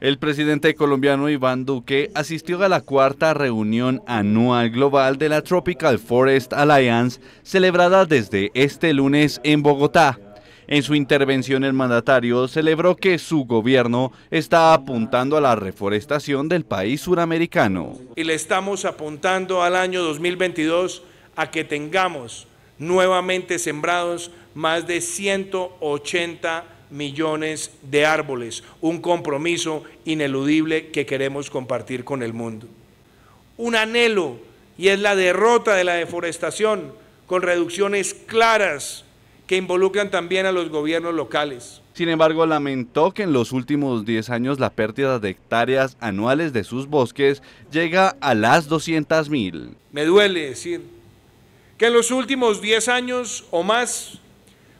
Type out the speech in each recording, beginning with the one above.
El presidente colombiano Iván Duque asistió a la cuarta reunión anual global de la Tropical Forest Alliance celebrada desde este lunes en Bogotá. En su intervención el mandatario celebró que su gobierno está apuntando a la reforestación del país suramericano. Y le estamos apuntando al año 2022 a que tengamos nuevamente sembrados más de 180 millones de árboles, un compromiso ineludible que queremos compartir con el mundo. Un anhelo y es la derrota de la deforestación con reducciones claras que involucran también a los gobiernos locales. Sin embargo, lamentó que en los últimos 10 años la pérdida de hectáreas anuales de sus bosques llega a las 200 mil. Me duele decir que en los últimos 10 años o más,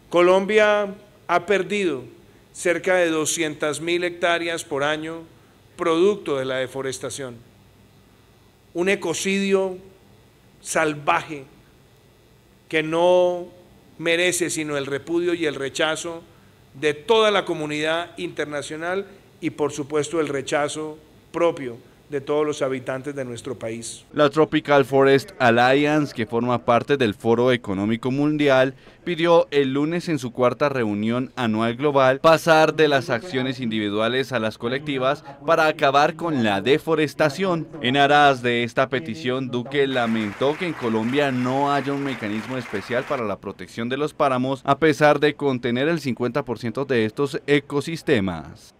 Colombia ha perdido cerca de 200.000 hectáreas por año producto de la deforestación. Un ecocidio salvaje que no merece sino el repudio y el rechazo de toda la comunidad internacional y por supuesto el rechazo propio de todos los habitantes de nuestro país. La Tropical Forest Alliance, que forma parte del Foro Económico Mundial, pidió el lunes en su cuarta reunión anual global pasar de las acciones individuales a las colectivas para acabar con la deforestación. En aras de esta petición, Duque lamentó que en Colombia no haya un mecanismo especial para la protección de los páramos, a pesar de contener el 50% de estos ecosistemas.